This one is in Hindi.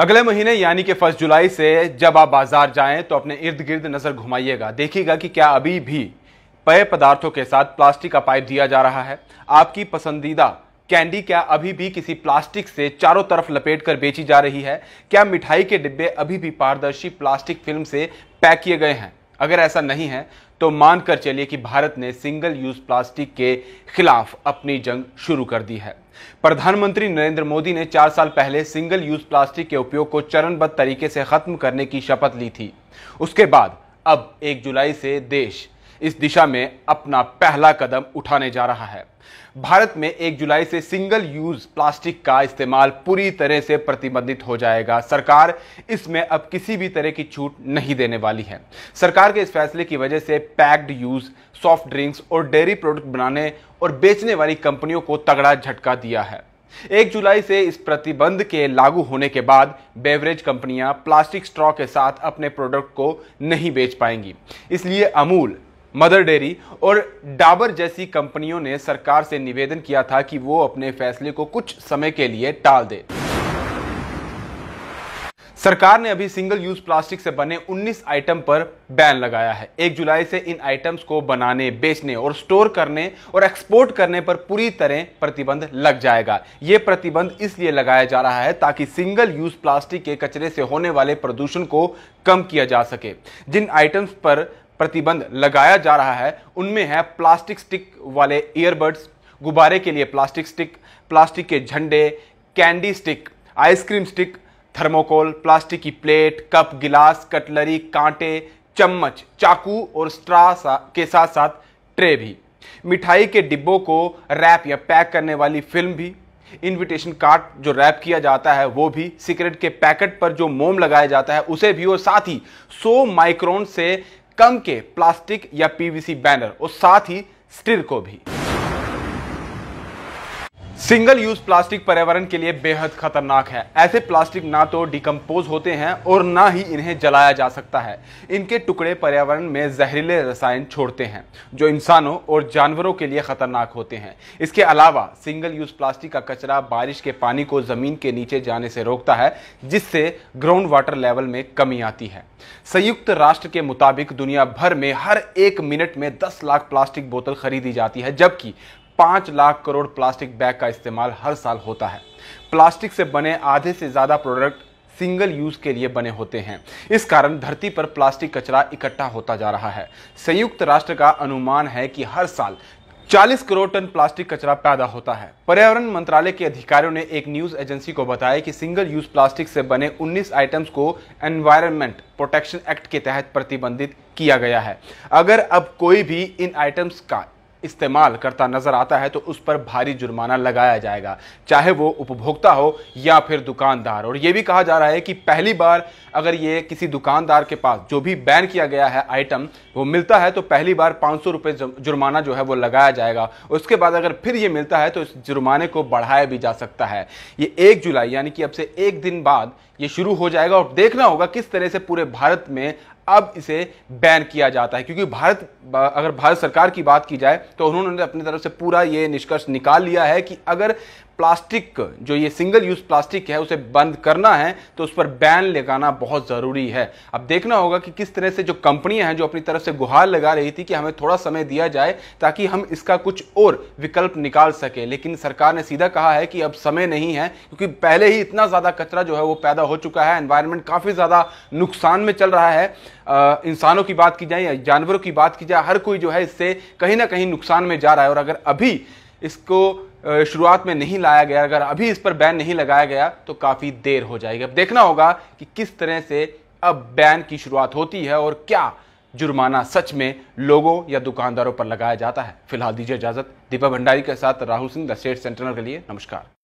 अगले महीने यानी कि फर्स्ट जुलाई से जब आप बाजार जाएं तो अपने इर्द गिर्द नज़र घुमाइएगा देखिएगा कि क्या अभी भी पेय पदार्थों के साथ प्लास्टिक का पाइप दिया जा रहा है आपकी पसंदीदा कैंडी क्या अभी भी किसी प्लास्टिक से चारों तरफ लपेट कर बेची जा रही है क्या मिठाई के डिब्बे अभी भी पारदर्शी प्लास्टिक फिल्म से पैक किए गए हैं अगर ऐसा नहीं है तो मानकर चलिए कि भारत ने सिंगल यूज प्लास्टिक के खिलाफ अपनी जंग शुरू कर दी है प्रधानमंत्री नरेंद्र मोदी ने चार साल पहले सिंगल यूज प्लास्टिक के उपयोग को चरणबद्ध तरीके से खत्म करने की शपथ ली थी उसके बाद अब एक जुलाई से देश इस दिशा में अपना पहला कदम उठाने जा रहा है भारत में 1 जुलाई से सिंगल यूज प्लास्टिक का इस्तेमाल पूरी तरह से प्रतिबंधित हो जाएगा सरकार इसमें अब किसी भी तरह की छूट नहीं देने वाली है सरकार के इस फैसले की वजह से पैक्ड यूज सॉफ्ट ड्रिंक्स और डेयरी प्रोडक्ट बनाने और बेचने वाली कंपनियों को तगड़ा झटका दिया है एक जुलाई से इस प्रतिबंध के लागू होने के बाद बेवरेज कंपनियां प्लास्टिक स्ट्रॉ के साथ अपने प्रोडक्ट को नहीं बेच पाएंगी इसलिए अमूल मदर डेयरी और डाबर जैसी कंपनियों ने सरकार से निवेदन किया था कि वो अपने फैसले को कुछ समय के लिए टाल दे सरकार ने अभी सिंगल यूज प्लास्टिक से बने 19 आइटम पर बैन लगाया है एक जुलाई से इन आइटम्स को बनाने बेचने और स्टोर करने और एक्सपोर्ट करने पर पूरी तरह प्रतिबंध लग जाएगा ये प्रतिबंध इसलिए लगाया जा रहा है ताकि सिंगल यूज प्लास्टिक के कचरे से होने वाले प्रदूषण को कम किया जा सके जिन आइटम्स पर प्रतिबंध लगाया जा रहा है उनमें है प्लास्टिक स्टिक वाले ईयरबड्स गुब्बारे के लिए प्लास्टिक स्टिक प्लास्टिक के झंडे candy stick ice cream stick thermocol plastic की प्लेट कप गिलास कटलरी कांटे चम्मच चाकू और स्ट्रा के साथ साथ ट्रे भी मिठाई के डिब्बों को रैप या पैक करने वाली फिल्म भी इनविटेशन कार्ड जो रैप किया जाता है वो भी सिगरेट के पैकेट पर जो मोम लगाया जाता है उसे भी और साथ ही 100 माइक्रोन से कम के प्लास्टिक या पीवीसी बैनर और साथ ही स्टिर को भी सिंगल यूज प्लास्टिक पर्यावरण के लिए बेहद खतरनाक है ऐसे प्लास्टिक ना तो डिकम्पोज होते हैं और ना ही इन्हें जलाया जा सकता है इनके टुकड़े पर्यावरण में जहरीले रसायन छोड़ते हैं जो इंसानों और जानवरों के लिए खतरनाक होते हैं इसके अलावा सिंगल यूज प्लास्टिक का कचरा बारिश के पानी को जमीन के नीचे जाने से रोकता है जिससे ग्राउंड वाटर लेवल में कमी आती है संयुक्त राष्ट्र के मुताबिक दुनिया भर में हर एक मिनट में दस लाख प्लास्टिक बोतल खरीदी जाती है जबकि पांच लाख करोड़ प्लास्टिक बैग का इस्तेमाल हर साल होता है प्लास्टिक से बने आधे से ज़्यादा प्रोडक्ट सिंगल यूज के लिए बने होते हैं इस कारण धरती पर प्लास्टिक कचरा इकट्ठा होता जा रहा है संयुक्त राष्ट्र का अनुमान है कि हर साल 40 करोड़ टन प्लास्टिक कचरा पैदा होता है पर्यावरण मंत्रालय के अधिकारियों ने एक न्यूज एजेंसी को बताया कि सिंगल यूज प्लास्टिक से बने 19 आइटम्स को एनवायरमेंट प्रोटेक्शन एक्ट के तहत प्रतिबंधित किया गया है अगर अब कोई भी इन आइटम्स का इस्तेमाल करता नजर आता है तो उस पर भारी जुर्माना लगाया जाएगा चाहे वो उपभोक्ता हो या फिर दुकानदार और ये भी कहा जा रहा है कि पहली बार अगर ये किसी दुकानदार के पास जो भी बैन किया गया है आइटम वो मिलता है तो पहली बार पाँच सौ रुपए जुर्माना जो है वो लगाया जाएगा उसके बाद अगर फिर ये मिलता है तो इस जुर्माने को बढ़ाया भी जा सकता है ये एक जुलाई यानी कि अब से एक दिन बाद ये शुरू हो जाएगा और देखना होगा किस तरह से पूरे भारत में अब इसे बैन किया जाता है क्योंकि भारत अगर भारत सरकार की बात की जाए तो उन्होंने अपनी तरफ से पूरा ये निष्कर्ष निकाल लिया है कि अगर प्लास्टिक जो ये सिंगल यूज प्लास्टिक है उसे बंद करना है तो उस पर बैन लगाना बहुत ज़रूरी है अब देखना होगा कि किस तरह से जो कंपनियां हैं जो अपनी तरफ से गुहार लगा रही थी कि हमें थोड़ा समय दिया जाए ताकि हम इसका कुछ और विकल्प निकाल सके लेकिन सरकार ने सीधा कहा है कि अब समय नहीं है क्योंकि पहले ही इतना ज़्यादा कचरा जो है वो पैदा हो चुका है एनवायरमेंट काफ़ी ज़्यादा नुकसान में चल रहा है इंसानों की बात की जाए या जानवरों की बात की जाए हर कोई जो है इससे कहीं ना कहीं नुकसान में जा रहा है और अगर अभी इसको शुरुआत में नहीं लाया गया अगर अभी इस पर बैन नहीं लगाया गया तो काफ़ी देर हो जाएगी अब देखना होगा कि किस तरह से अब बैन की शुरुआत होती है और क्या जुर्माना सच में लोगों या दुकानदारों पर लगाया जाता है फिलहाल दीजिए इजाजत दीपा भंडारी के साथ Rahul Singh the state centre के लिए नमस्कार